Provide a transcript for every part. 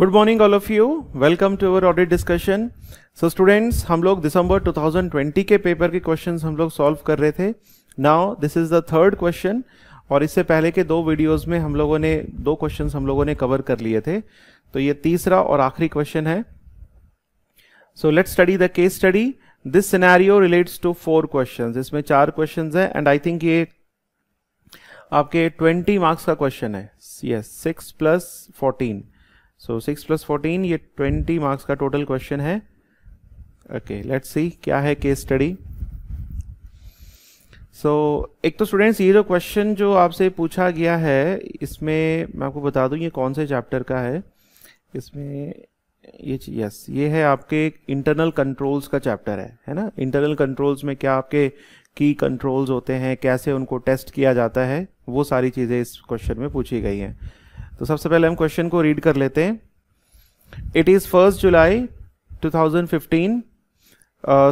Good morning all of you welcome to our audit discussion so students हम लोग दिसंबर 2020 के paper के question हम लोग सॉल्व कर रहे थे now this is the third question और इससे पहले के दो वीडियोस में हम लोगों ने दो क्वेश्चन हम लोगों ने कवर कर लिए थे तो ये तीसरा और आखिरी क्वेश्चन है so let study the case study this scenario relates to four question इसमें चार क्वेश्चन है एंड आई थिंक ये आपके 20 मार्क्स का क्वेश्चन है yes six plus fourteen so six plus fourteen ये ट्वेंटी मार्क्स का टोटल क्वेश्चन है ओके लेट्स सी क्या है केस स्टडी सो एक तो स्टूडेंट्स ये जो क्वेश्चन जो आपसे पूछा गया है इसमें मैं आपको बता दूं ये कौन से चैप्टर का है इसमें ये यस ये है आपके इंटरनल कंट्रोल्स का चैप्टर है है ना इंटरनल कंट्रोल्स में क्या आपके की कंट्रोल्स होते हैं कैसे उनको टेस्ट किया जाता है वो सारी चीज़ें इस क्वेश्चन में पूछी गई हैं तो सबसे पहले हम क्वेश्चन को रीड कर लेते हैं it is first July 2015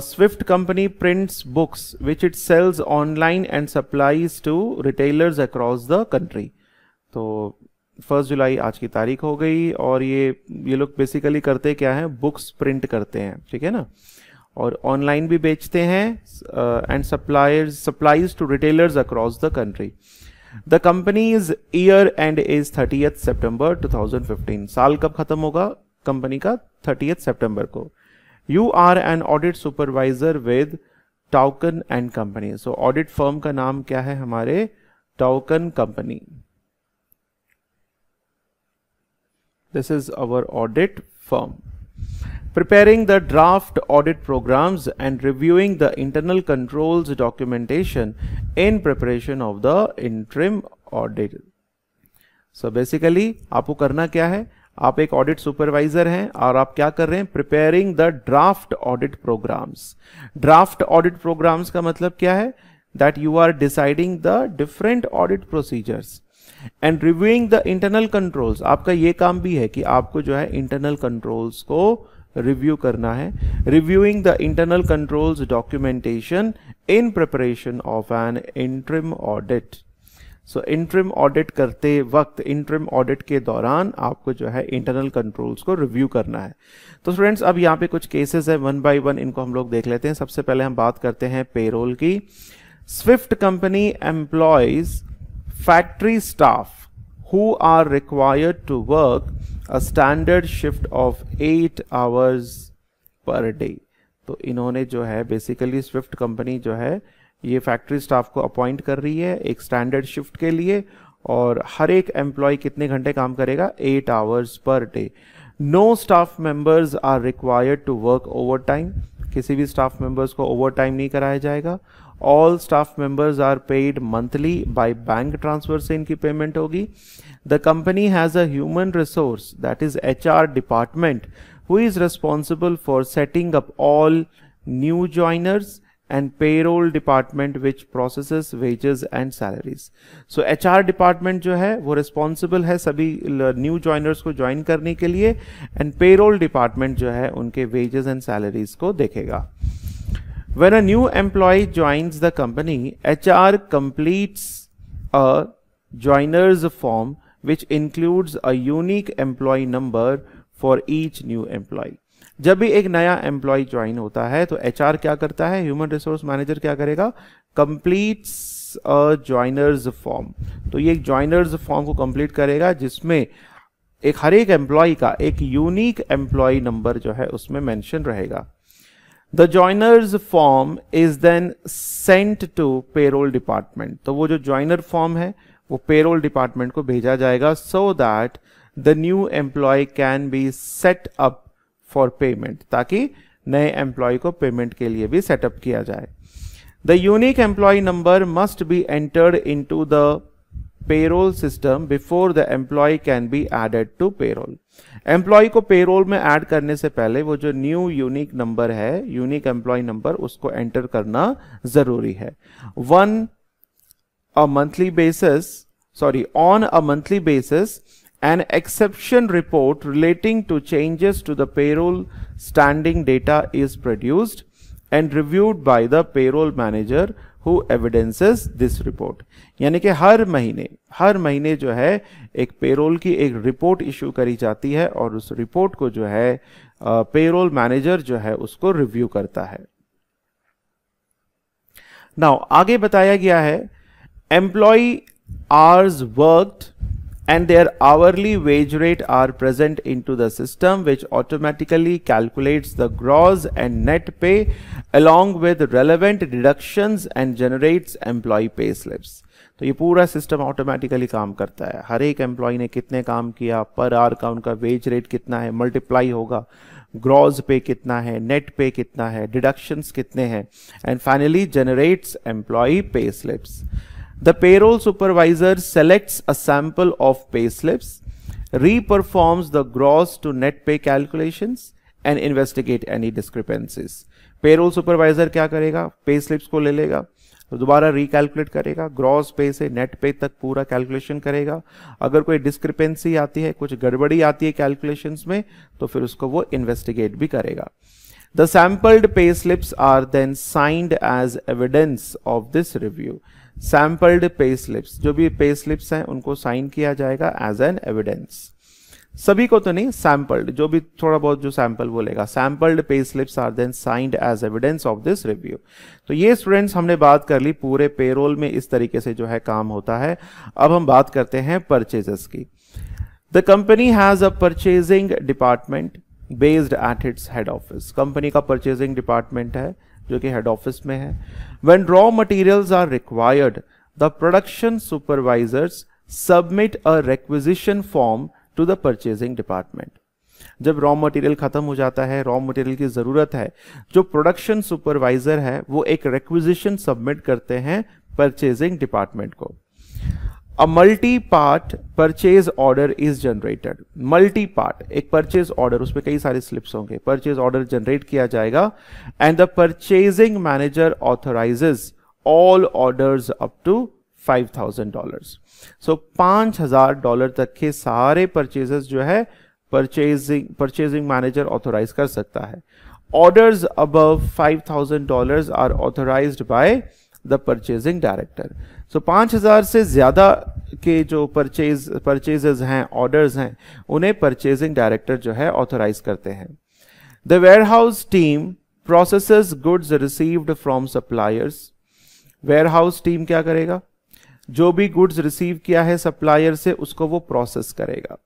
Swift company prints books which it sells online and supplies to retailers across the country तो फर्स्ट जुलाई आज की तारीख हो गई और ये ये लोग बेसिकली करते क्या है बुक्स प्रिंट करते हैं ठीक है ना और ऑनलाइन भी बेचते हैं and suppliers supplies to retailers across the country the company's year end is thirty thousand fifteen साल कब खत्म होगा कंपनी का थर्टी सेप्टेंबर को you are an audit supervisor with Toucan and company so audit firm का नाम क्या है हमारे Toucan company this is our audit firm preparing the draft audit programs and reviewing the internal controls documentation in preparation of the interim audit सो basically आपको करना क्या है आप एक ऑडिट सुपरवाइजर हैं और आप क्या कर रहे हैं preparing the draft audit programmes draft audit programmes का मतलब क्या है that you are deciding the different audit procedures and reviewing the internal controls आपका ये काम भी है कि आपको जो है इंटरनल कंट्रोल्स को रिव्यू करना है reviewing the internal controls documentation in preparation of an interim audit so interim audit करते वक्त इंट्रिम ऑडिट के दौरान आपको जो है इंटरनल कंट्रोल्स को रिव्यू करना है तो स्टूडेंट्स अब यहाँ पे कुछ केसेस है वन बाय वन इनको हम लोग देख लेते हैं सबसे पहले हम बात करते हैं पेरोल की Swift company employees factory staff who are required to work a standard shift of eight hours per day तो इन्होंने जो है बेसिकली स्विफ्ट कंपनी जो है ये फैक्ट्री स्टाफ को अपॉइंट कर रही है एक स्टैंडर्ड शिफ्ट के लिए और हर एक एम्प्लॉय कितने घंटे काम करेगा eight hours per day no staff members are required to work overtime किसी भी स्टाफ मेंबर्स को ओवर टाइम नहीं कराया जाएगा all staff members are paid monthly by bank transfer से इनकी पेमेंट होगी the company has a human resource that is H R department who is responsible for setting up all new joiners and payroll department which process wages and salaries so H R department जो है वो responsible है सभी new joiners को join करने के लिए and payroll department जो है उनके वेजेस एंड सैलरीज को देखेगा When a new employee joins the company, HR completes a joiner's form which includes a unique employee number for each new employee. जब भी एक नया एम्प्लॉय ज्वाइन होता है तो एच क्या करता है ह्यूमन रिसोर्स मैनेजर क्या करेगा कंप्लीट्स अ ज्वाइनर्स फॉर्म तो ये एक ज्वाइनर्स फॉर्म को कंप्लीट करेगा जिसमें एक हर एक एम्प्लॉय का एक यूनिक एम्प्लॉय नंबर जो है उसमें मेंशन रहेगा The joiner's form is then sent to payroll department. So, वो जो joiner form है वो payroll department को भेजा जाएगा so that the new employee can be set up for payment. ताकि नए employee को payment के लिए भी set up किया जाए The unique employee number must be entered into the payroll system before the employee can be added to payroll. Employee को payroll में ऐड करने से पहले वो जो न्यू यूनिक नंबर है यूनिक एम्प्लॉय नंबर उसको एंटर करना जरूरी है one a monthly basis sorry on a monthly basis an exception report relating to changes to the payroll standing data is produced and reviewed by the payroll manager who evidences this report यानी कि हर महीने हर महीने जो है एक payroll की एक report issue करी जाती है और उस रिपोर्ट को जो है पेरोल मैनेजर जो है उसको रिव्यू करता है नाउ आगे बताया गया है employee hours worked and their hourly wage rate are present into the system which automatically calculates the gross and net pay along with relevant deductions and generates employee pay slips. तो ये पूरा system automatically काम करता है हर एक employ ने कितने काम किया पर आर का उनका वेज रेट कितना है मल्टीप्लाई होगा ग्रॉस पे कितना है नेट पे कितना है डिडक्शंस कितने हैं and finally generates employee pay slips The payroll supervisor selects a sample of pay slips, reperforms the gross to net pay calculations and investigate any discrepancies. Payroll supervisor क्या करेगा पे स्लिप्स को ले लेगा दोबारा recalculate करेगा gross पे से net पे तक पूरा कैलकुलेशन करेगा अगर कोई डिस्क्रिपेंसी आती है कुछ गड़बड़ी आती है कैलकुलेशंस में तो फिर उसको वो इन्वेस्टिगेट भी करेगा The sampled payslips are then signed as evidence of this review. Sampled pay slips जो भी पे स्लिप्स हैं उनको साइन किया जाएगा एज एन एविडेंस सभी को तो नहीं सैम्पल्ड जो भी थोड़ा बहुत जो सैंपल बोलेगा sampled pay slips are then signed as evidence of this review तो ये स्टूडेंट्स हमने बात कर ली पूरे पेरोल में इस तरीके से जो है काम होता है अब हम बात करते हैं परचेजेस की the company has a purchasing department based at its head office company का परचेजिंग डिपार्टमेंट है जो कि हेड ऑफिस में है when raw materials are required the production supervisors submit a requisition form to the purchasing department जब raw material खत्म हो जाता है रॉ मटेरियल की ज़रूरत है जो प्रोडक्शन सुपरवाइजर है वो एक रिक्विजिशन सबमिट करते हैं परचेजिंग डिपार्टमेंट को a multi part purchase order is generated multi part एक परचेज ऑर्डर उसमें कई सारे स्लिप्स होंगे परचेज ऑर्डर जनरेट किया जाएगा and the purchasing manager authorises all order up to five thousand dollar so पांच हजार डॉलर तक के सारे परचेजेस जो है परचेजिंग परचेजिंग मैनेजर ऑथोराइज कर सकता है order above five thousand dollar are authorise by the purchasing director so पाँच हज़ार से ज़्यादा के जो परचेज परचेजेज हैं ऑर्डर्स हैं उन्हें परचेजिंग डायरेक्टर जो है ऑथोराइज करते हैं the warehouse team process goods received from suppliers warehouse team क्या करेगा जो भी गुड्स रिसीव किया है सप्लायर से उसको वो प्रोसेस करेगा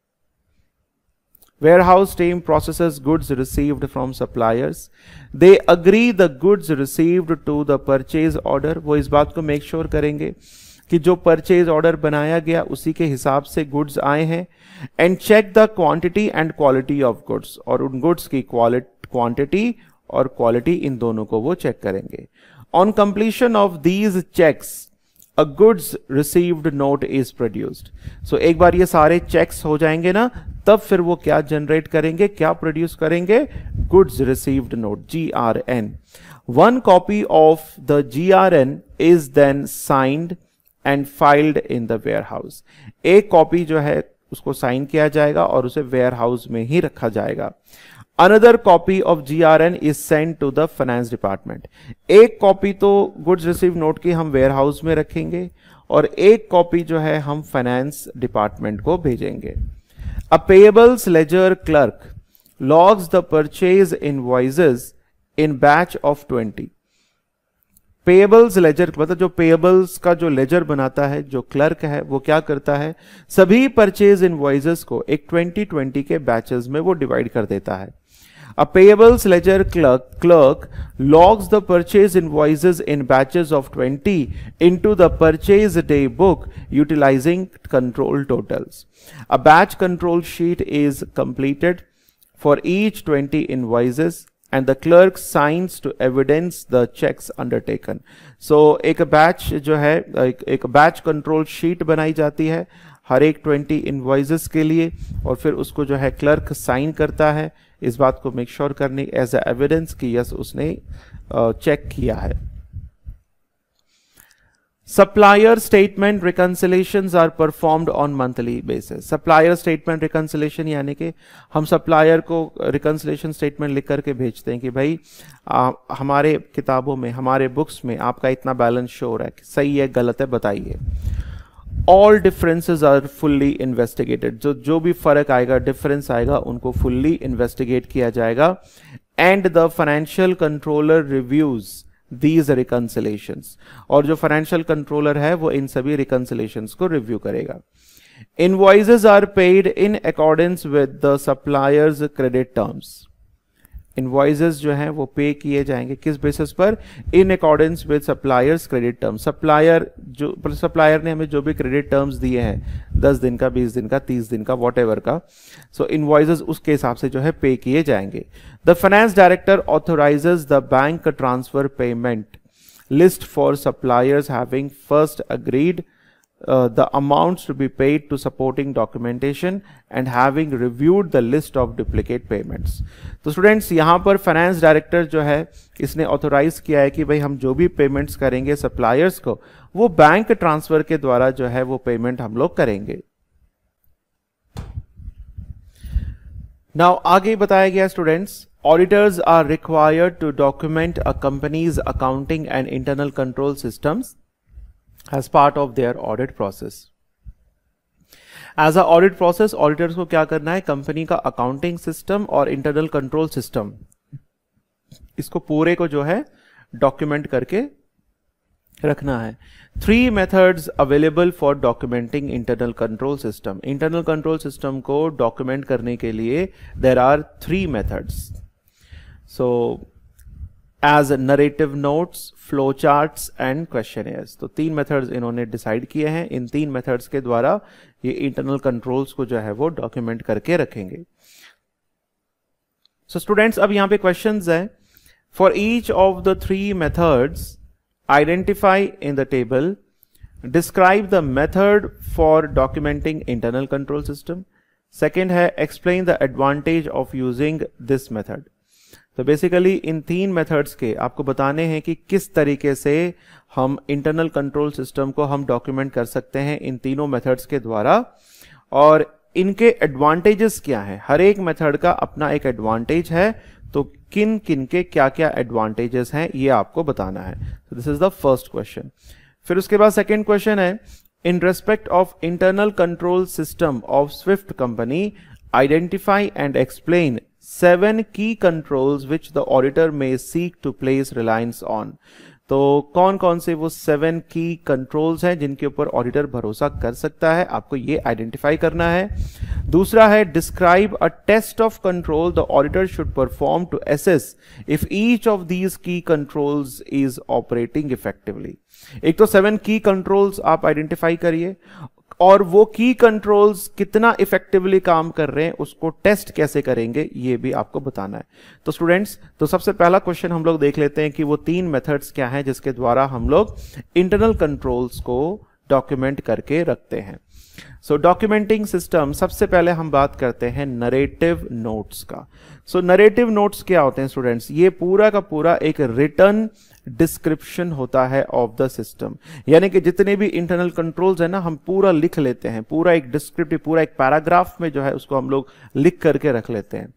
Warehouse team processes goods received from suppliers. They agree the goods received to the purchase order. वो इस बात को make sure करेंगे कि जो परचेज ऑर्डर बनाया गया उसी के हिसाब से गुड्स आए हैं and check the quantity and quality of goods और उन गुड्स की क्वांटिटी और क्वालिटी इन दोनों को वो चेक करेंगे on completion of these checks a goods received note is produced so एक बार ये सारे चेक्स हो जाएंगे ना तब फिर वो क्या जनरेट करेंगे क्या प्रोड्यूस करेंगे goods received note G R N one copy of the G R N is then signed and filed in the warehouse एक कॉपी जो है उसको साइन किया जाएगा और उसे वेयर हाउस में ही रखा जाएगा another copy of G R N is send to the finance department एक कॉपी तो गुड्स रिसीव नोट की हम वेयर हाउस में रखेंगे और एक कॉपी जो है हम फाइनेंस डिपार्टमेंट को भेजेंगे A payables ledger clerk logs the purchase invoices in batch of 20. Payables ledger मतलब जो पेबल्स का जो लेजर बनाता है जो क्लर्क है वो क्या करता है सभी परचेज इनवॉइजेस को एक 2020 के बैचेस में वो डिवाइड कर देता है a payables ledger clerk clerk logs the purchase invoices in batches of 20 into the purchase day book utilising control totals A batch control sheet is completed for each 20 invoices and the clerk signs to evidence the checks undertaken. So एक batch जो है एक, एक batch control sheet बनाई जाती है हर एक 20 invoices के लिए और फिर उसको जो है clerk sign करता है इस बात को make sure करनी as a evidence कि yes, उसने check किया है supplier statement reconciliations are performed on monthly basis supplier statement reconciliation यानी कि हम सप्लायर को reconciliation स्टेटमेंट लिख करके भेजते हैं कि भाई आ, हमारे किताबों में हमारे बुक्स में आपका इतना बैलेंस शो हो रहा है सही है गलत है बताइए all differences are fully investigated जो जो भी फर्क आएगा डिफरेंस आएगा उनको फुल्ली इन्वेस्टिगेट किया जाएगा and the financial controller reviews these reconciliation और जो फाइनेंशियल कंट्रोलर है वो इन सभी रिकन्सिलेशन को रिव्यू करेगा invoices are paid in accordance with the suppliers credit terms invoices जो हैं वो पे किए जाएंगे किस बेसिस पर in accordance with suppliers credit terms supplier जो सप्लायर मतलब ने हमें जो भी क्रेडिट टर्म्स दिए हैं दस दिन का बीस दिन का तीस दिन का वॉट का सो so, इन्वाइजेस उसके हिसाब से जो है पे किए जाएंगे the finance director authorises the bank transfer payment list for suppliers having first agreed uh, the amounts to be paid to supporting documentation and having reviewed the list of duplicate payments तो students यहाँ पर finance director जो है इसने authorise किया है कि भाई हम जो भी पेमेंट्स करेंगे सप्लायर्स को वो बैंक ट्रांसफर के द्वारा जो है वो पेमेंट हम लोग करेंगे नाउ आगे बताया गया students auditors are required to document a company's accounting and internal control systems as part of their audit process as a audit process auditors को क्या करना है कंपनी का अकाउंटिंग सिस्टम और इंटरनल कंट्रोल सिस्टम इसको पूरे को जो है डॉक्यूमेंट करके रखना है three methods available for documenting internal control system internal control system को डॉक्यूमेंट करने के लिए there are three methods so as narrative notes flow charts and question तो तीन मेथड्स इन्होंने डिसाइड किए हैं इन तीन मेथड्स के द्वारा ये इंटरनल कंट्रोल्स को जो है वो डॉक्यूमेंट करके रखेंगे सो so स्टूडेंट्स अब यहाँ पे क्वेश्चन है for each of the three methods identify in the table describe the method for documenting internal control system second है explain the advantage of using this method तो बेसिकली इन तीन मेथड्स के आपको बताने हैं कि किस तरीके से हम इंटरनल कंट्रोल सिस्टम को हम डॉक्यूमेंट कर सकते हैं इन तीनों मेथड्स के द्वारा और इनके एडवांटेजेस क्या है हर एक मेथड का अपना एक एडवांटेज है तो किन किन के क्या क्या एडवांटेजेस हैं ये आपको बताना है this is the first question फिर उसके बाद सेकेंड क्वेश्चन है in respect of internal control system of Swift company identify and explain seven key controls which the auditor may seek to place reliance on तो कौन कौन से वो seven key controls हैं जिनके ऊपर ऑडिटर भरोसा कर सकता है आपको ये आइडेंटिफाई करना है दूसरा है describe a test of control the auditor should perform to assess if each of these key controls is operating effectively एक तो सेवन की कंट्रोल्स आप आइडेंटिफाई करिए और वो की कंट्रोल्स कितना इफेक्टिवली काम कर रहे हैं उसको टेस्ट कैसे करेंगे ये भी आपको बताना है तो स्टूडेंट्स तो सबसे पहला क्वेश्चन हम लोग देख लेते हैं कि वो तीन मेथड्स क्या हैं जिसके द्वारा हम लोग इंटरनल कंट्रोल्स को डॉक्यूमेंट करके रखते हैं सो डॉक्यूमेंटिंग सिस्टम सबसे पहले हम बात करते हैं नरेटिव नोट्स का सो नरेटिव नोट्स क्या होते हैं स्टूडेंट्स ये पूरा का पूरा एक रिटर्न डिस्क्रिप्शन होता है ऑफ द सिस्टम यानी कि जितने भी इंटरनल कंट्रोल्स है ना हम पूरा लिख लेते हैं पूरा एक डिस्क्रिप्ट पूरा एक पैराग्राफ में जो है उसको हम लोग लिख करके रख लेते हैं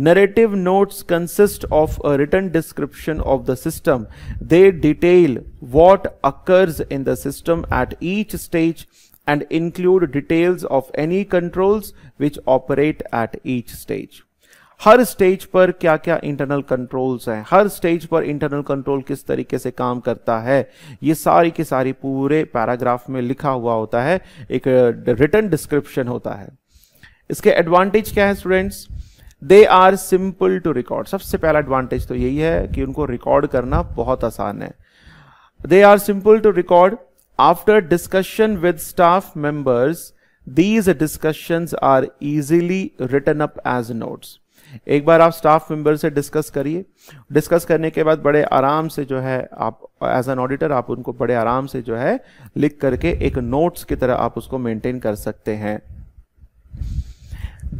narrative note consist of written description of the system they detail what occurs in the system at each stage and include details of any controls which operate at each stage हर स्टेज पर क्या क्या internal controls हैं हर stage पर internal control किस तरीके से काम करता है ये सारी की सारी पूरे पैराग्राफ में लिखा हुआ होता है एक रिटर्न uh, डिस्क्रिप्शन होता है इसके एडवांटेज क्या है students they are simple to record सबसे पहला एडवांटेज तो यही है कि उनको रिकॉर्ड करना बहुत आसान है they are simple to record after discussion with staff members these discussions are easily written up as notes एक बार आप स्टाफ मेंबर से डिस्कस करिए डिस्कस करने के बाद बड़े आराम से जो है आप एज एन ऑडिटर आप उनको बड़े आराम से जो है लिख करके एक नोट्स की तरह आप उसको मेंटेन कर सकते हैं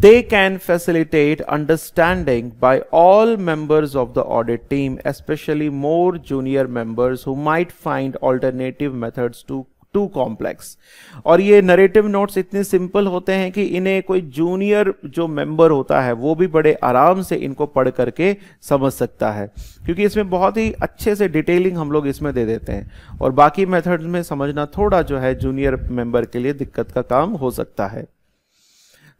they can facilitate understanding by all members of the audit team specially more junior members who might find alternative methods too too complex और ये नरेटिव नोट्स इतने सिंपल होते हैं कि इन्हें कोई जूनियर जो मेंबर होता है वो भी बड़े आराम से इनको पढ़ करके समझ सकता है क्योंकि इसमें बहुत ही अच्छे से डिटेलिंग हम लोग इसमें दे देते हैं और बाकी मेथड्स में समझना थोड़ा जो है जूनियर मेंबर के लिए दिक्कत का काम हो सकता है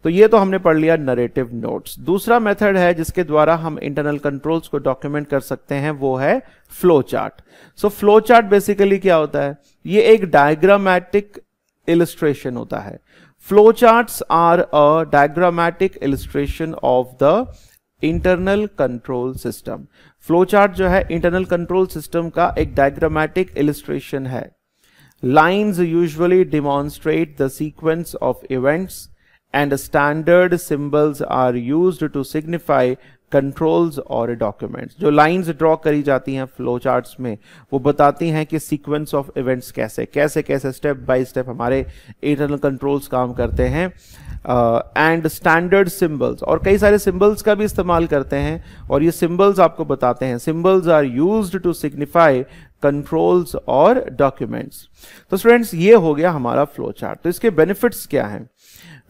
तो ये तो हमने पढ़ लिया नरेटिव नोट्स दूसरा मेथड है जिसके द्वारा हम इंटरनल कंट्रोल्स को डॉक्यूमेंट कर सकते हैं वो है flow chart so flow chart basically क्या होता है ये एक डायग्रामेटिक इलस्ट्रेशन होता है flow charts are a diagrammatic illustration of the internal control system flow chart जो है इंटरनल कंट्रोल सिस्टम का एक डायग्रामेटिक इलस्ट्रेशन है lines usually demonstrate the sequence of events and standard symbols are used to signify controls और documents जो lines draw करी जाती हैं फ्लो चार्ट में वो बताती हैं कि सिक्वेंस ऑफ इवेंट्स कैसे कैसे कैसे स्टेप बाई स्टेप हमारे इंटरनल कंट्रोल्स काम करते हैं एंड स्टैंडर्ड सिम्बल्स और कई सारे सिम्बल्स का भी इस्तेमाल करते हैं और ये सिम्बल्स आपको बताते हैं symbols are use to signify controls और डॉक्यूमेंट्स तो स्टूडेंट्स ये हो गया हमारा फ्लो चार्ट तो इसके बेनिफिट्स क्या हैं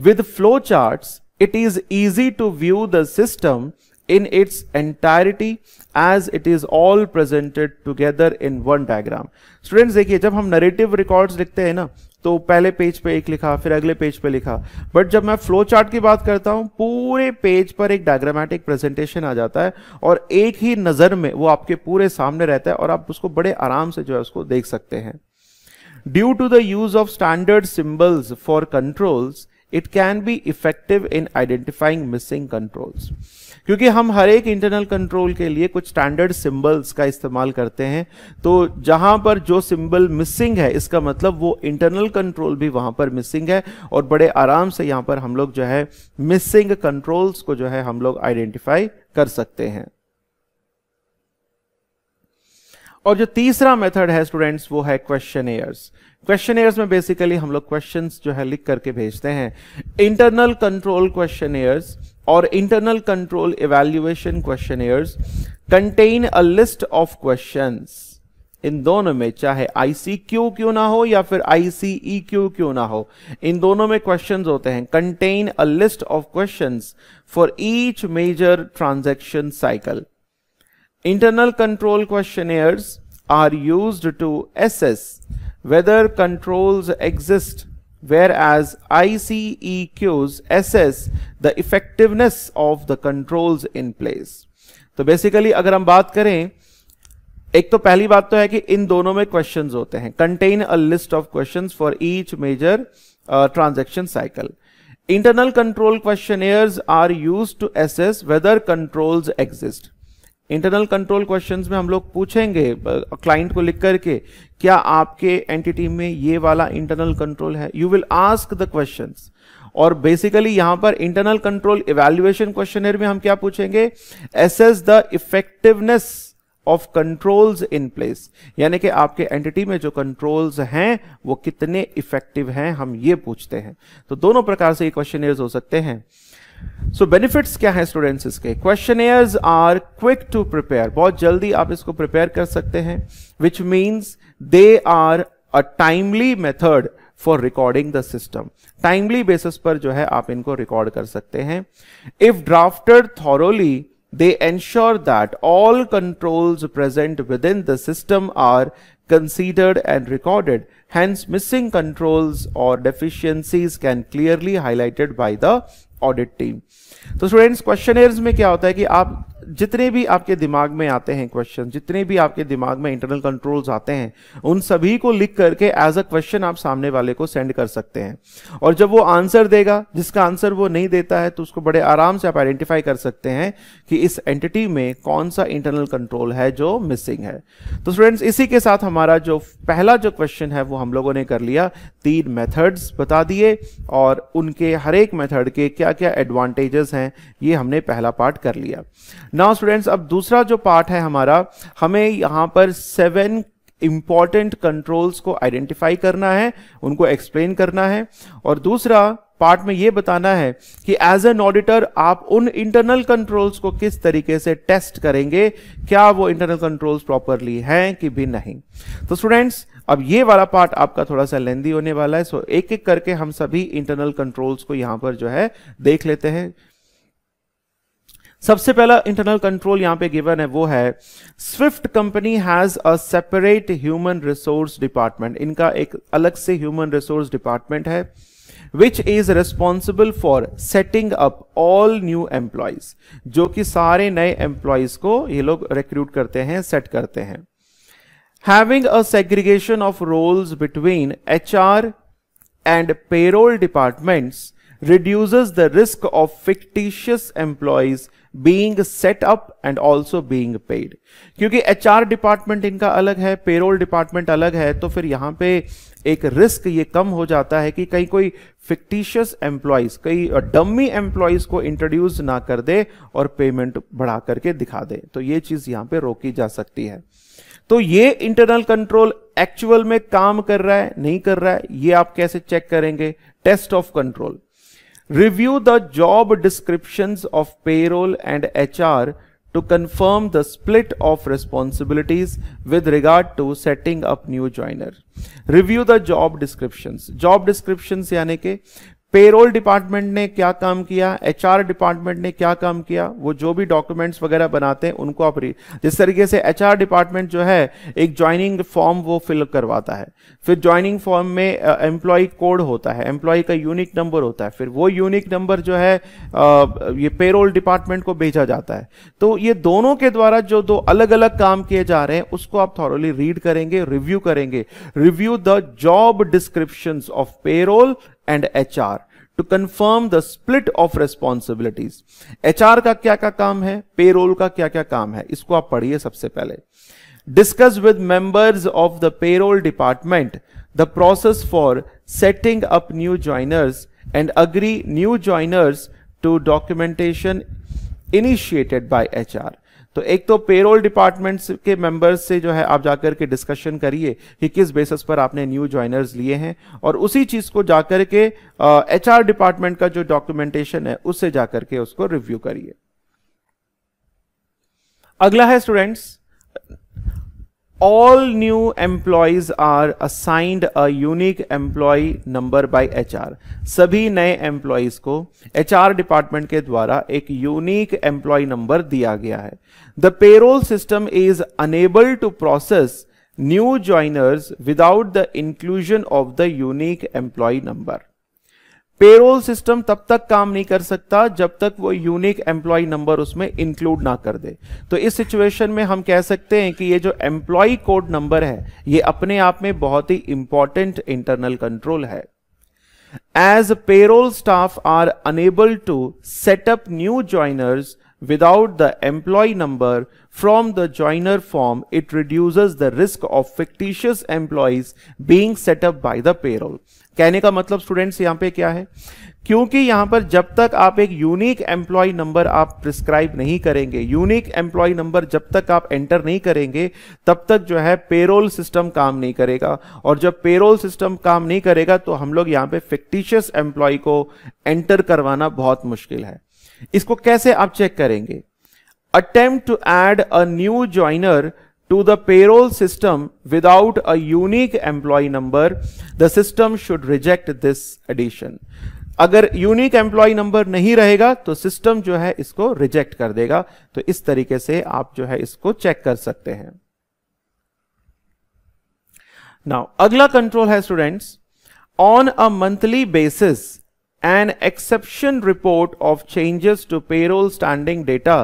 With flowcharts, it is easy to view the system in its entirety as it is all presented together in one diagram. Students देखिए जब हम नरेटिव रिकॉर्ड लिखते हैं ना तो पहले पेज पे एक लिखा फिर अगले पेज पे लिखा बट जब मैं फ्लो चार्ट की बात करता हूं पूरे पेज पर एक डायग्रामेटिक प्रेजेंटेशन आ जाता है और एक ही नज़र में वो आपके पूरे सामने रहता है और आप उसको बड़े आराम से जो है उसको देख सकते हैं due to the use of standard symbols for controls it can be effective in identifying missing controls क्योंकि हम हर एक इंटरनल कंट्रोल के लिए कुछ स्टैंडर्ड सिंबल्स का इस्तेमाल करते हैं तो जहां पर जो सिंबल मिसिंग है इसका मतलब वो इंटरनल कंट्रोल भी वहां पर मिसिंग है और बड़े आराम से यहां पर हम लोग जो है मिसिंग कंट्रोल्स को जो है हम लोग आइडेंटिफाई कर सकते हैं और जो तीसरा मेथड है स्टूडेंट्स वो है क्वेश्चन एयर्स क्वेश्चन एयर्स में बेसिकली हम लोग क्वेश्चन जो है लिख करके भेजते हैं इंटरनल कंट्रोल क्वेश्चन एयर्स और internal control evaluation questionnaires contain a list of question इन दोनों में चाहे आईसी क्यू क्यों ना हो या फिर आईसी क्यू e क्यों ना हो इन दोनों में क्वेश्चन होते हैं contain a list of question for each major transaction cycle Internal control questionnaires are used to assess whether controls exist whereas ICEQs assess the effectiveness of the controls in place. So basically, if we talk, करें एक तो पहली बात तो है कि इन दोनों में क्वेश्चंस होते हैं contain a list of questions for each major transaction cycle internal control question are use to assess whether controls exist internal control questions में हम लोग पूछेंगे क्लाइंट को लिख करके क्या आपके एंटिटी में ये वाला इंटरनल कंट्रोल है you will ask the questions और बेसिकली यहां पर इंटरनल कंट्रोल इवेल्युएशन क्वेश्चन में हम क्या पूछेंगे assess the effectiveness of controls in place यानी कि आपके एंटिटी में जो कंट्रोल्स हैं वो कितने इफेक्टिव हैं हम ये पूछते हैं तो दोनों प्रकार से ये क्वेश्चन हो सकते हैं सो बेनिफिट्स क्या है स्टूडेंट्स इसके question are quick to prepare बहुत जल्दी आप इसको प्रिपेयर कर सकते हैं which means they are a timely method for recording the system timely basis पर जो है आप इनको रिकॉर्ड कर सकते हैं if drafted thoroughly they ensure that all control present within the system are considered and recorded hence missing controls और deficiencies can clearly highlighted by the audit team तो स्टूडेंट्स क्वेश्चन में क्या होता है कि आप जितने भी आपके दिमाग में आते हैं क्वेश्चन जितने भी आपके दिमाग में इंटरनल कंट्रोल्स आते हैं उन सभी को लिख करके एज अ क्वेश्चन आप सामने वाले को सेंड कर सकते हैं और जब वो आंसर देगा जिसका आंसर वो नहीं देता है तो उसको बड़े आराम से आप आइडेंटिफाई कर सकते हैं कि इस एंटिटी में कौन सा इंटरनल कंट्रोल है जो मिसिंग है तो स्टूडेंट्स इसी के साथ हमारा जो पहला जो क्वेश्चन है वो हम लोगों ने कर लिया तीन मेथड्स बता दिए और उनके हर एक मेथड के क्या क्या एडवांटेजेस हैं ये हमने पहला पार्ट कर लिया नाउ स्टूडेंट्स अब दूसरा जो पार्ट है हमारा हमें यहां पर सेवन इंपॉर्टेंट कंट्रोल्स को आइडेंटिफाई करना है उनको एक्सप्लेन करना है और दूसरा पार्ट में यह बताना है कि एज एन ऑडिटर आप उन इंटरनल कंट्रोल्स को किस तरीके से टेस्ट करेंगे क्या वो इंटरनल कंट्रोल्स प्रॉपरली हैं कि भी नहीं तो स्टूडेंट्स अब ये वाला पार्ट आपका थोड़ा सा लेंदी होने वाला है सो एक एक करके हम सभी इंटरनल कंट्रोल्स को यहां पर जो है देख लेते हैं सबसे पहला इंटरनल कंट्रोल यहां पे गिवन है वो है Swift company has a separate human resource department इनका एक अलग से ह्यूमन रिसोर्स डिपार्टमेंट है which is responsible for setting up all new employees जो कि सारे नए एम्प्लॉयज को ये लोग रिक्रूट करते हैं सेट करते हैं having a segregation of roles between H R and payroll departments reduces the risk of fictitious employees being set up and also being paid क्योंकि आर डिपार्टमेंट इनका अलग है पेरोल डिपार्टमेंट अलग है तो फिर यहां पे एक रिस्क ये कम हो जाता है कि कहीं कोई फिक्टिशियस एम्प्लॉयज कई डम्मी एम्प्लॉयज को इंट्रोड्यूस ना कर दे और पेमेंट बढ़ा करके दिखा दे तो ये चीज यहां पे रोकी जा सकती है तो ये इंटरनल कंट्रोल एक्चुअल में काम कर रहा है नहीं कर रहा है ये आप कैसे चेक करेंगे test of control Review the job descriptions of payroll and HR to confirm the split of responsibilities with regard to setting up new joiner. Review the job descriptions. Job descriptions यानी payroll department ने क्या काम किया HR department ने क्या काम किया वो जो भी डॉक्यूमेंट्स वगैरह बनाते हैं उनको आप जिस तरीके से एचआर डिपार्टमेंट जो है एक ज्वाइनिंग फॉर्म वो फिल करवाता है फिर ज्वाइनिंग फॉर्म में एम्प्लॉय कोड होता है एम्प्लॉय का यूनिक नंबर होता है फिर वो यूनिक नंबर जो है आ, ये पेरोल डिपार्टमेंट को भेजा जाता है तो ये दोनों के द्वारा जो दो अलग अलग काम किए जा रहे हैं उसको आप थॉरली रीड करेंगे रिव्यू करेंगे review the job description of payroll and H R to confirm the split of responsibilities R का क्या क्या काम है पेरोल का क्या क्या काम है इसको आप पढ़िए सबसे पहले discuss with members of the payroll department the process for setting up new joiners and agree new joiners to documentation initiated by H R तो एक तो पेरोल डिपार्टमेंट्स के मेंबर्स से जो है आप जाकर के डिस्कशन करिए कि किस बेसिस पर आपने न्यू ज्वाइनर्स लिए हैं और उसी चीज़ को जाकर के एच आर डिपार्टमेंट का जो डॉक्यूमेंटेशन है उससे जाकर के उसको रिव्यू करिए अगला है students all new employees are assigned a unique employee number by HR. सभी नए employees को HR department के द्वारा एक unique employee number दिया गया है The payroll system is unable to process new joiners without the inclusion of the unique employee number. Payroll system तब तक काम नहीं कर सकता जब तक वो यूनिक एम्प्लॉय नंबर उसमें इंक्लूड ना कर दे तो इस सिचुएशन में हम कह सकते हैं कि ये जो एम्प्लॉय कोड नंबर है ये अपने आप में बहुत ही इंपॉर्टेंट इंटरनल कंट्रोल है as payroll staff are unable to set up new joiners without the employee number from the joiner form it reduce the risk of fictitious employees being set up by the payroll कहने का मतलब students यहाँ पे क्या है क्योंकि यहाँ पर जब तक आप एक यूनिक एम्प्लॉय नंबर आप प्रिस्क्राइब नहीं करेंगे यूनिक एम्प्लॉय नंबर जब तक आप एंटर नहीं करेंगे तब तक जो है पेरोल सिस्टम काम नहीं करेगा और जब पेरोल सिस्टम काम नहीं करेगा तो हम लोग यहाँ पे फिक्टिशियस एम्प्लॉय को एंटर करवाना बहुत मुश्किल है इसको कैसे आप चेक करेंगे attempt to add a new joiner to the payroll system without a unique employee number the system should reject this addition अगर यूनिक एम्प्लॉय नंबर नहीं रहेगा तो सिस्टम जो है इसको रिजेक्ट कर देगा तो इस तरीके से आप जो है इसको चेक कर सकते हैं नाउ अगला कंट्रोल है students on a monthly basis an exception report of changes to payroll standing data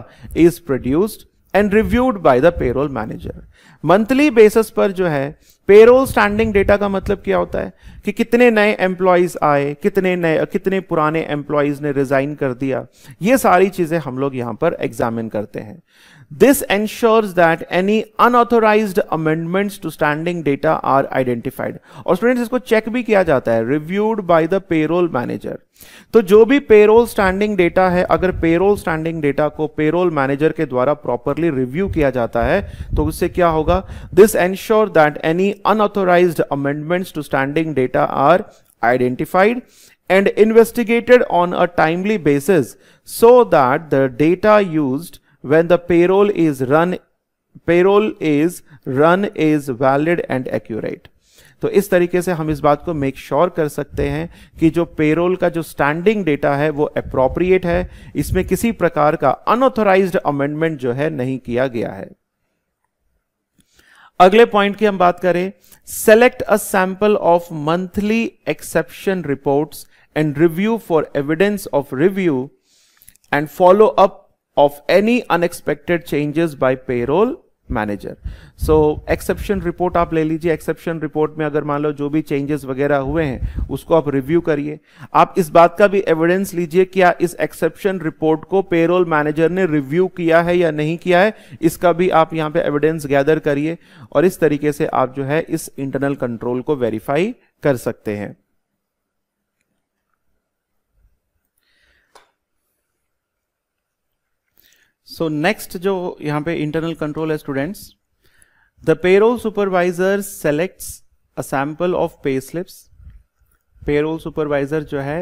is produced and reviewed by the payroll manager. Monthly basis पर जो है पेरोल स्टैंडिंग डेटा का मतलब क्या होता है कि कितने नए एम्प्लॉयज आए कितने नए कितने पुराने एम्प्लॉयज ने रिजाइन कर दिया ये सारी चीजें हम लोग यहां पर एग्जामिन करते हैं this ensures that any unauthorise amendments to standing data are identified और स्टूडेंट्स इसको चेक भी किया जाता है reviewed by the payroll manager तो जो भी पेरोल स्टैंडिंग डेटा है अगर पेरोल स्टैंडिंग डेटा को पेरोल मैनेजर के द्वारा प्रॉपरली रिव्यू किया जाता है तो उससे क्या होगा होगा this ensure that any unauthorise amendments to standing data are identified and investigated on a timely basis so that the data use when the payroll is run payroll is run is valid and accurate तो इस तरीके से हम इस बात को make sure sure कर सकते हैं कि जो पेरोल का जो स्टैंडिंग डेटा है वो अप्रोप्रिएट है इसमें किसी प्रकार का अनऑथोराइज्ड अमेंडमेंट जो है नहीं किया गया है अगले पॉइंट की हम बात करें select a sample of monthly exception reports and review for evidence of review and follow up of any unexpected changes by payroll manager so exception report आप ले लीजिए एक्सेप्शन रिपोर्ट में अगर मान लो जो भी चेंजेस वगैरह हुए हैं उसको आप रिव्यू करिए आप इस बात का भी एविडेंस लीजिए क्या इस एक्सेप्शन रिपोर्ट को पेरोल मैनेजर ने रिव्यू किया है या नहीं किया है इसका भी आप यहाँ पे एविडेंस गैदर करिए और इस तरीके से आप जो है इस इंटरनल कंट्रोल को वेरीफाई कर सकते हैं सो नेक्स्ट जो यहाँ पे इंटरनल कंट्रोल है students the payroll supervisor selects a sample of pay slips payroll supervisor जो है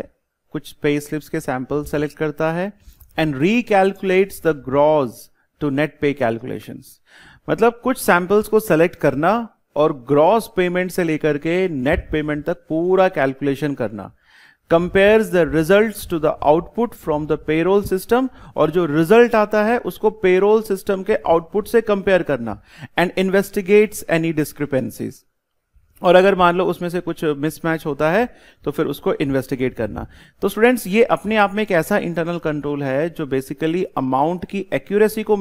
कुछ पे स्लिप्स के सैंपल सेलेक्ट करता है and recalculates the gross to net pay calculations मतलब कुछ सैंपल्स को सेलेक्ट करना और ग्रॉस पेमेंट से लेकर के नेट पेमेंट तक पूरा कैलकुलेशन करना compares the results to the output from the payroll system और जो रिजल्ट आता है उसको पेरोल सिस्टम के आउटपुट से कंपेयर करना एंड इन्वेस्टिगेट्स एनी डिस्क्रिपेंसीज और अगर मान लो उसमें से कुछ मिसमैच होता है तो फिर उसको इन्वेस्टिगेट करना तो स्टूडेंट्स ये अपने आप में एक ऐसा इंटरनल कंट्रोल है जो बेसिकली अमाउंट की एक्यूरेसी को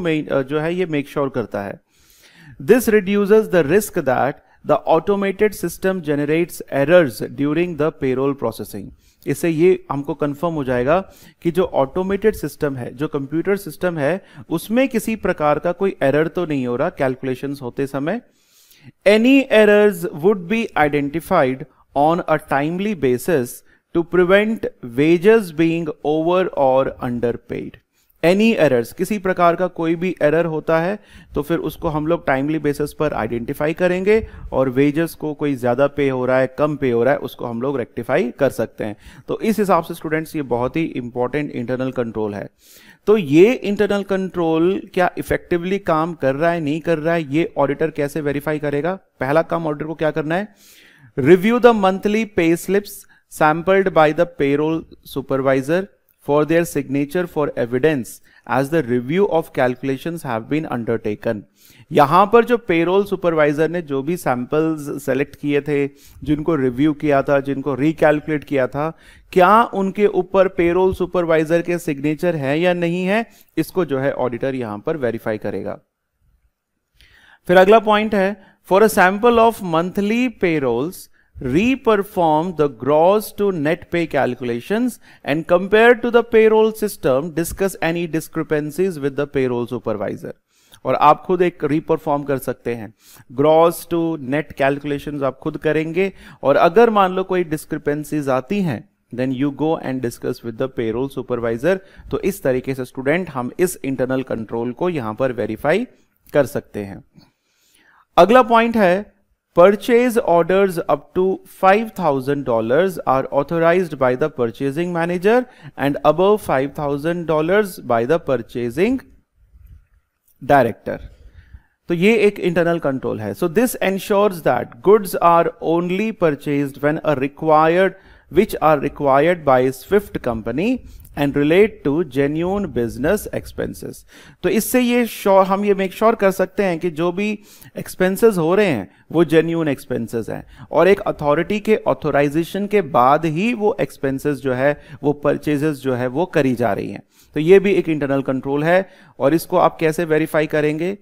जो है ये मेक श्योर sure करता है this reduces the risk that the automated system generates errors during the payroll processing इससे ये हमको कंफर्म हो जाएगा कि जो ऑटोमेटेड सिस्टम है जो कंप्यूटर सिस्टम है उसमें किसी प्रकार का कोई एरर तो नहीं हो रहा कैलकुलेशंस होते समय any errors would be identified on a timely basis to prevent wages being over और अंडर पेड एनी एरर्स किसी प्रकार का कोई भी एरर होता है तो फिर उसको हम लोग टाइमली बेसिस पर आइडेंटिफाई करेंगे और वेजेस को कोई ज़्यादा पे हो रहा है कम पे हो रहा है उसको हम लोग रेक्टिफाई कर सकते हैं तो इस हिसाब से स्टूडेंट्स ये बहुत ही इंपॉर्टेंट इंटरनल कंट्रोल है तो ये इंटरनल कंट्रोल क्या इफेक्टिवली काम कर रहा है नहीं कर रहा है ये ऑडिटर कैसे वेरीफाई करेगा पहला काम ऑडिटर को क्या करना है review the monthly pay slips sampled by the payroll supervisor for their signature for evidence as the review of calculations have been undertaken. यहाँ पर जो पेरोल सुपरवाइजर ने जो भी सैंपल्स सेलेक्ट किए थे जिनको रिव्यू किया था जिनको रिकैलकुलेट किया था क्या उनके ऊपर पेरोल सुपरवाइजर के सिग्नेचर है या नहीं है इसको जो है ऑडिटर यहां पर वेरीफाई करेगा फिर अगला पॉइंट है for a sample of monthly payrolls reperform the gross to net pay calculations and compare to the payroll system discuss any discrepancies with the payroll supervisor और आप खुद एक रीपरफॉर्म कर सकते हैं ग्रॉस टू नेट कैलकुलेशन आप खुद करेंगे और अगर मान लो कोई डिस्क्रिपेंसीज आती हैं then you go and discuss with the payroll supervisor तो इस तरीके से स्टूडेंट हम इस इंटरनल कंट्रोल को यहां पर वेरीफाई कर सकते हैं अगला पॉइंट है Purchase orders up to $5,000 are authorized by the purchasing manager and above $5,000 by the purchasing director. So, this is internal control है So, this ensures that goods are only purchased when a required, which are required by Swift company and relate to genuine business expenses तो इससे ये sure हम ये make sure कर सकते हैं कि जो भी एक्सपेंसेस हो रहे हैं वो जेन्यून एक्सपेंसेस हैं और एक अथॉरिटी के ऑथोराइजेशन के बाद ही वो एक्सपेंसेस जो है वो परचेजेस जो है वो करी जा रही हैं तो ये भी एक इंटरनल कंट्रोल है और इसको आप कैसे वेरीफाई करेंगे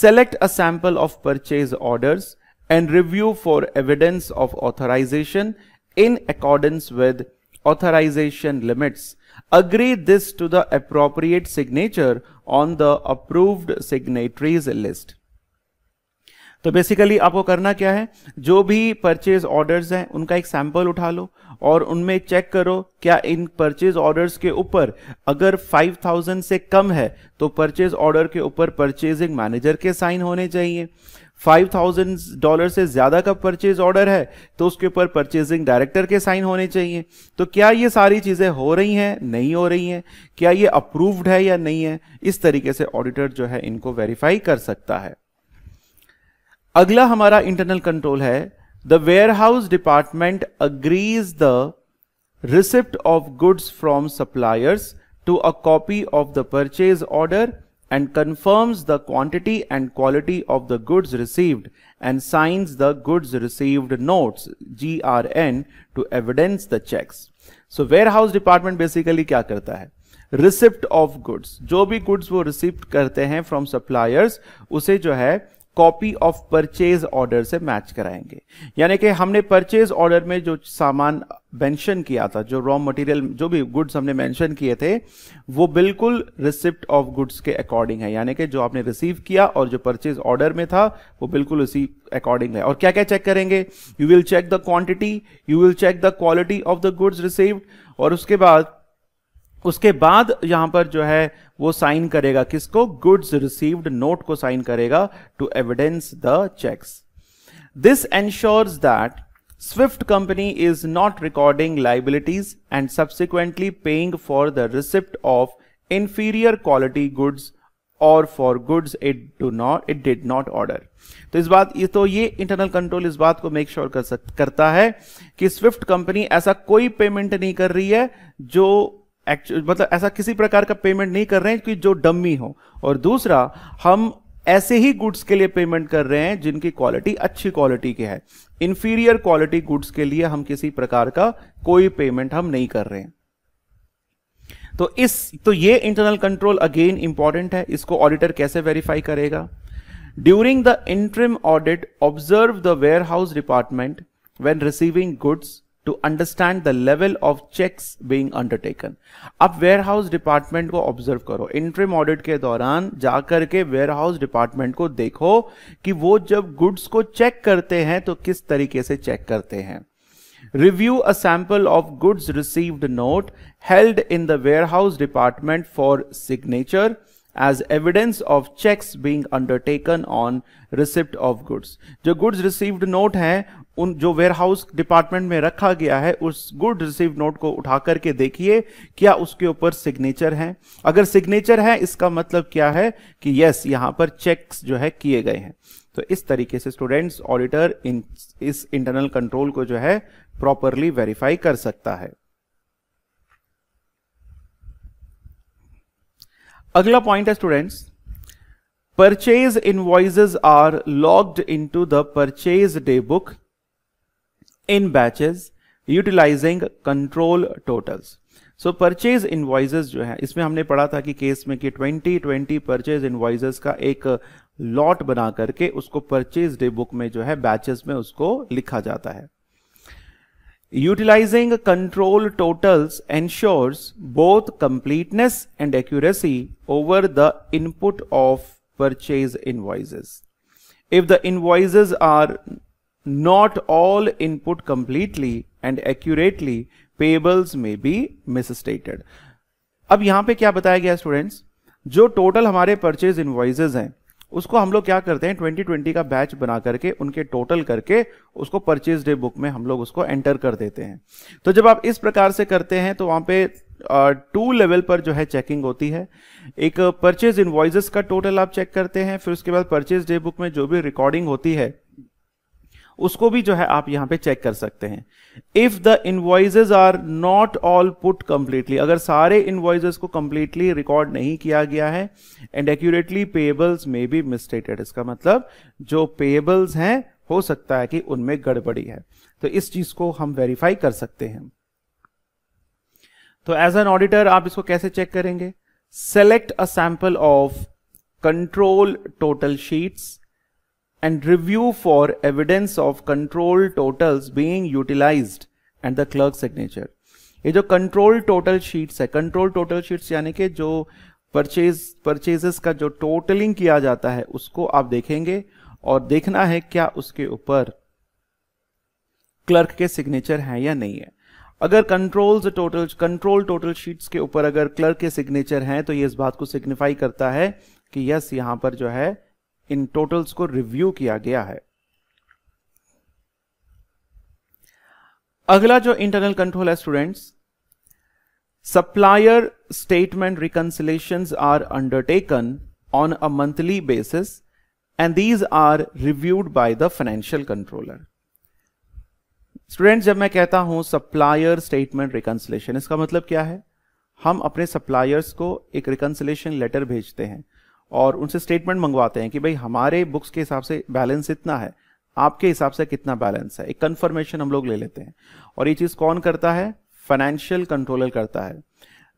select a sample of purchase orders and review for evidence of authorisation in accordance with authorisation limits agree this to the appropriate signature on the approved signatories list तो basically आपको करना क्या है जो भी परचेज ऑर्डर्स हैं उनका एक सैंपल उठा लो और उनमें चेक करो क्या इन परचेज ऑर्डर्स के ऊपर अगर 5000 से कम है तो परचेज ऑर्डर के ऊपर परचेजिंग मैनेजर के साइन होने चाहिए फाइव थाउजेंड डॉलर से ज़्यादा का परचेज ऑर्डर है तो उसके ऊपर परचेजिंग डायरेक्टर के साइन होने चाहिए तो क्या ये सारी चीज़ें हो रही हैं नहीं हो रही हैं क्या ये अप्रूव्ड है या नहीं है इस तरीके से ऑडिटर जो है इनको वेरीफाई कर सकता है अगला हमारा इंटरनल कंट्रोल है the warehouse department agrees the receipt of goods from suppliers to a copy of the purchase order and confirms the quantity and quality of the goods received and signs the goods received notes GRN to evidence the checks. So warehouse department basically क्या करता है Receipt of goods. जो भी goods वो received करते हैं from suppliers, उसे जो है कॉपी ऑफ परचेज ऑर्डर से मैच कराएंगे यानी कि हमने परचेज ऑर्डर में जो सामान मेंशन किया था जो रॉ मटेरियल जो भी गुड्स हमने मेंशन किए थे वो बिल्कुल रिसिप्ट ऑफ गुड्स के अकॉर्डिंग है यानी कि जो आपने रिसीव किया और जो परचेज ऑर्डर में था वो बिल्कुल उसी अकॉर्डिंग है और क्या क्या चेक करेंगे you will check the quantity you will check the quality of the goods received और उसके बाद उसके बाद यहां पर जो है वो साइन करेगा किसको गुड्स रिसीव्ड नोट को साइन करेगा to evidence the checks this ensures that Swift company is not recording liabilities and subsequently paying for the receipt of inferior quality goods और for goods it do not it did not order तो इस बात ये तो ये internal control इस बात को मेक श्योर sure कर करता है कि स्विफ्ट कंपनी ऐसा कोई पेमेंट नहीं कर रही है जो एक्चुअल मतलब ऐसा किसी प्रकार का पेमेंट नहीं कर रहे हैं कि जो डम्मी हो और दूसरा हम ऐसे ही गुड्स के लिए पेमेंट कर रहे हैं जिनकी क्वालिटी अच्छी क्वालिटी की है इंफीरियर क्वालिटी गुड्स के लिए हम किसी प्रकार का कोई पेमेंट हम नहीं कर रहे हैं तो इस तो ये इंटरनल कंट्रोल अगेन इंपॉर्टेंट है इसको ऑडिटर कैसे वेरीफाई करेगा during the interim audit observe the warehouse department when receiving goods to understand the level of checks being undertaken. अब warehouse department को observe करो interim audit के दौरान जाकर के warehouse department को देखो कि वो जब goods को check करते हैं तो किस तरीके से check करते हैं Review a sample of goods received note held in the warehouse department for signature as evidence of checks being undertaken on receipt of goods. जो goods received note है उन जो वेयर हाउस डिपार्टमेंट में रखा गया है उस गुड रिसीव नोट को उठा करके देखिए क्या उसके ऊपर सिग्नेचर है अगर सिग्नेचर है इसका मतलब क्या है कि यस यहां पर चेक्स जो है किए गए हैं तो इस तरीके से स्टूडेंट्स ऑडिटर इन इस इंटरनल कंट्रोल को जो है प्रॉपरली वेरीफाई कर सकता है अगला पॉइंट है students purchase invoices are logged into the purchase day book in batches utilizing control totals so purchase invoices जो है इसमें हमने पढ़ा था कि केस में कि 20 परचेज इन्वाइजेस का एक लॉट uh, बना करके उसको परचेज डे बुक में जो है बैचेस में उसको लिखा जाता है utilising control totals ensures both completeness and accuracy over the input of purchase invoices if the invoices are not all input completely and accurately, payables may be misstated. अब यहां पे क्या बताया गया स्टूडेंट्स जो टोटल हमारे परचेज इन्वॉइसेज हैं उसको हम लोग क्या करते हैं 2020 का बैच बना करके उनके टोटल करके उसको परचेज डे बुक में हम लोग उसको एंटर कर देते हैं तो जब आप इस प्रकार से करते हैं तो वहां पे टू लेवल पर जो है चेकिंग होती है एक परचेज इन्वॉइसेस का टोटल आप चेक करते हैं फिर उसके बाद परचेज डे बुक में जो भी रिकॉर्डिंग होती है उसको भी जो है आप यहां पे चेक कर सकते हैं if the invoices are not all put completely अगर सारे इन्वॉइजेज को कंप्लीटली रिकॉर्ड नहीं किया गया है एंड एक्यूरेटली पेबल्स में बी मिस्टेटेड इसका मतलब जो पेबल्स हैं हो सकता है कि उनमें गड़बड़ी है तो इस चीज को हम वेरीफाई कर सकते हैं तो एज एन ऑडिटर आप इसको कैसे चेक करेंगे select a sample of control total sheets and review for evidence of control totals being utilized and the clerk signature ये जो कंट्रोल टोटल शीट्स है कंट्रोल टोटल शीट्स यानी कि जो परचेज परचेजेस का जो टोटलिंग किया जाता है उसको आप देखेंगे और देखना है क्या उसके ऊपर क्लर्क के सिग्नेचर हैं या नहीं है अगर controls total control total sheets के ऊपर अगर क्लर्क के सिग्नेचर हैं तो ये इस बात को सिग्निफाई करता है कि यस यहां पर जो है इन टोटल्स को रिव्यू किया गया है अगला जो इंटरनल कंट्रोल है students supplier statement reconciliations are undertaken on a monthly basis and these are reviewed by the financial controller student जब मैं कहता हूं सप्लायर स्टेटमेंट रिकंसिलेशन इसका मतलब क्या है हम अपने सप्लायर्स को एक रिकंसिलेशन लेटर भेजते हैं और उनसे स्टेटमेंट मंगवाते हैं कि भाई हमारे बुक्स के हिसाब से बैलेंस इतना है आपके हिसाब से कितना बैलेंस है एक कन्फर्मेशन हम लोग ले लेते हैं और ये चीज कौन करता है फाइनेंशियल कंट्रोलर करता है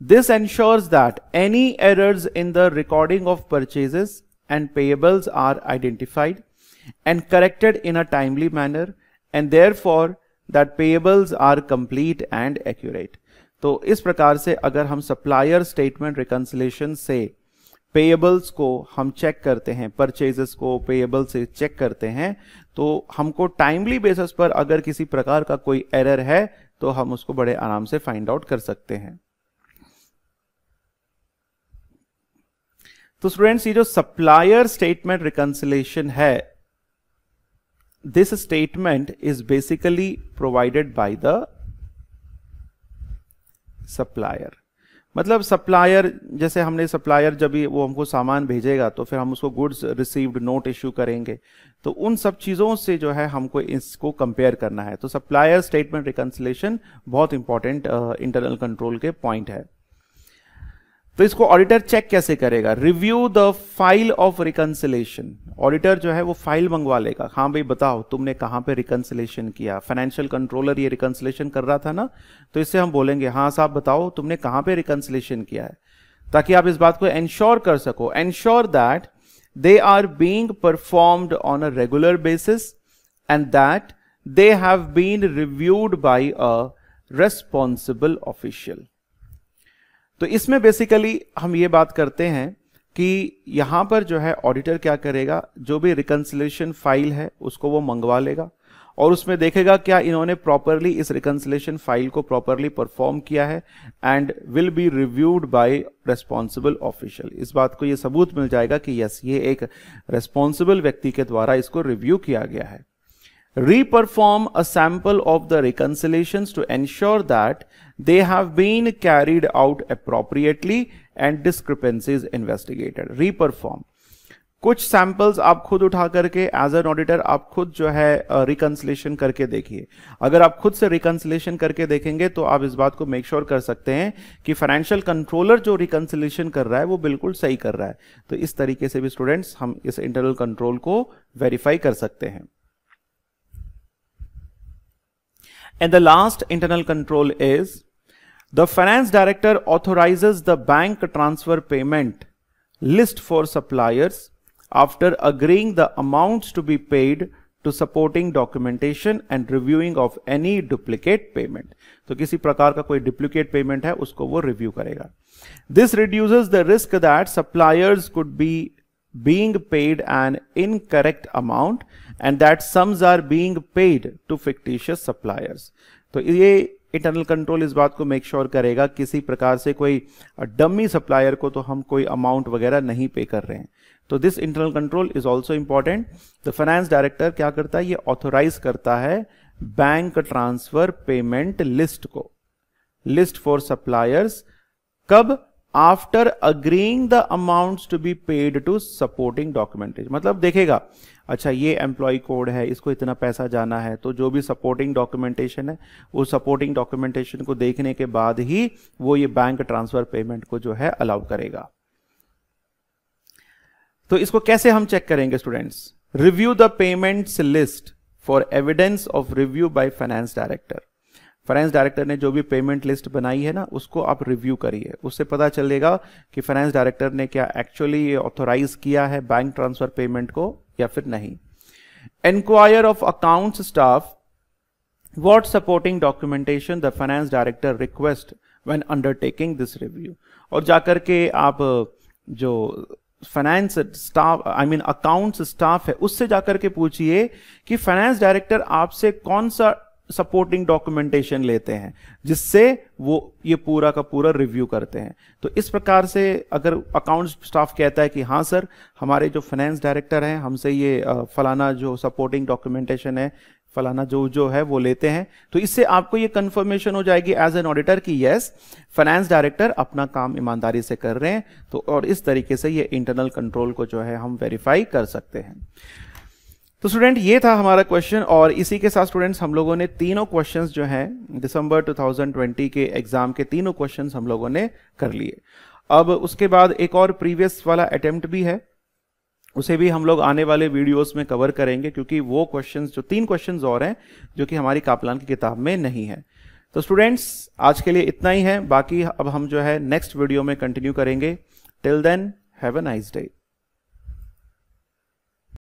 this ensures that any errors in the recording of purchases and payables are identified and corrected in a timely manner and therefore that payables are complete and accurate तो इस प्रकार से अगर हम supplier statement reconciliation से payables को हम check करते हैं परचेजेस को पेएबल से चेक करते हैं तो हमको टाइमली बेसिस पर अगर किसी प्रकार का कोई एरर है तो हम उसको बड़े आराम से फाइंड आउट कर सकते हैं तो स्टूडेंट्स ये जो सप्लायर स्टेटमेंट रिकन्सिलेशन है this statement is basically provided by the supplier मतलब सप्लायर जैसे हमने सप्लायर जब भी वो हमको सामान भेजेगा तो फिर हम उसको गुड्स रिसीव्ड नोट इश्यू करेंगे तो उन सब चीज़ों से जो है हमको इसको कंपेयर करना है तो सप्लायर स्टेटमेंट रिकन्सिलेशन बहुत इंपॉर्टेंट इंटरनल कंट्रोल के पॉइंट है तो इसको ऑडिटर चेक कैसे करेगा review the file of reconciliation auditor जो है वो फाइल मंगवा लेगा हाँ भाई बताओ तुमने कहां पे रिकनसिलेशन किया फाइनेंशियल कंट्रोलर ये रिकनसिलेशन कर रहा था ना तो इससे हम बोलेंगे हाँ साहब बताओ तुमने कहां पे रिकनसिलेशन किया है ताकि आप इस बात को एंश्योर कर सको ensure that they are being performed on a regular basis and that they have been reviewed by a responsible official तो इसमें बेसिकली हम ये बात करते हैं कि यहां पर जो है ऑडिटर क्या करेगा जो भी रिकन्सिलेशन फाइल है उसको वो मंगवा लेगा और उसमें देखेगा क्या इन्होंने प्रॉपरली इस रिकन्सिलेशन फाइल को प्रॉपरली परफॉर्म किया है and will be reviewed by responsible official इस बात को ये सबूत मिल जाएगा कि यस ये एक रेस्पॉन्सिबल व्यक्ति के द्वारा इसको रिव्यू किया गया है reperform a sample of the reconciliations to ensure that they have been carried out appropriately and discrepancies investigated reperform कुछ सैंपल्स आप खुद उठा करके एज एन ऑडिटर आप खुद जो है रिकंसिलेशन uh, करके देखिए अगर आप खुद से रिकंसिलेशन करके देखेंगे तो आप इस बात को मेक श्योर sure कर सकते हैं कि फाइनेंशियल कंट्रोलर जो रिकंसिलेशन कर रहा है वो बिल्कुल सही कर रहा है तो इस तरीके से भी स्टूडेंट्स हम इस इंटरनल कंट्रोल को वेरीफाई कर सकते हैं and the last internal control is The finance director authorizes the bank transfer payment list for suppliers after agreeing the amounts to be paid to supporting documentation and reviewing of any duplicate payment. So, किसी प्रकार का कोई duplicate payment है उसको वो review करेगा. This reduces the risk that suppliers could be being paid an incorrect amount and that sums are being paid to fictitious suppliers. So, ये internal control इस बात को मेक श्योर sure करेगा किसी प्रकार से कोई डमी सप्लायर को तो हम कोई अमाउंट वगैरह नहीं पे कर रहे हैं तो this internal control is also important the finance director क्या करता है ये ऑथोराइज करता है बैंक ट्रांसफर पेमेंट लिस्ट को लिस्ट फॉर सप्लायर्स कब after agreeing the amount to be paid to supporting documentation मतलब देखेगा अच्छा ये एम्प्लॉय कोड है इसको इतना पैसा जाना है तो जो भी सपोर्टिंग डॉक्यूमेंटेशन है वो सपोर्टिंग डॉक्यूमेंटेशन को देखने के बाद ही वो ये बैंक ट्रांसफर पेमेंट को जो है अलाउ करेगा तो इसको कैसे हम चेक करेंगे students review the payments list for evidence of review by finance director finance director ने जो भी पेमेंट लिस्ट बनाई है ना उसको आप रिव्यू करिए उससे पता चलेगा कि फाइनेंस डायरेक्टर ने क्या एक्चुअली ऑथोराइज किया है बैंक ट्रांसफर पेमेंट को या फिर नहीं enquire of account staff what supporting documentation the finance director request when undertaking this review और जाकर के आप जो finance staff I mean account staff है उससे जाकर के पूछिए कि फाइनेंस डायरेक्टर आपसे कौन सा सपोर्टिंग डॉक्यूमेंटेशन लेते हैं जिससे वो ये पूरा का पूरा रिव्यू करते हैं तो इस प्रकार से अगर अकाउंट्स स्टाफ कहता है कि हाँ सर हमारे जो फाइनेंस डायरेक्टर हैं हमसे ये फलाना जो सपोर्टिंग डॉक्यूमेंटेशन है फलाना जो जो है वो लेते हैं तो इससे आपको ये कंफर्मेशन हो जाएगी एज एन ऑडिटर कि यस फाइनेंस डायरेक्टर अपना काम ईमानदारी से कर रहे हैं तो और इस तरीके से ये इंटरनल कंट्रोल को जो है हम वेरीफाई कर सकते हैं तो स्टूडेंट ये था हमारा क्वेश्चन और इसी के साथ स्टूडेंट्स हम लोगों ने तीनों क्वेश्चंस जो हैं दिसंबर 2020 के एग्जाम के तीनों क्वेश्चंस हम लोगों ने कर लिए अब उसके बाद एक और प्रीवियस वाला अटेम्प्ट भी है उसे भी हम लोग आने वाले वीडियोस में कवर करेंगे क्योंकि वो क्वेश्चन जो तीन क्वेश्चन और हैं जो कि हमारी कापलान की किताब में नहीं है तो स्टूडेंट्स आज के लिए इतना ही है बाकी अब हम जो है नेक्स्ट वीडियो में कंटिन्यू करेंगे till then have a nice day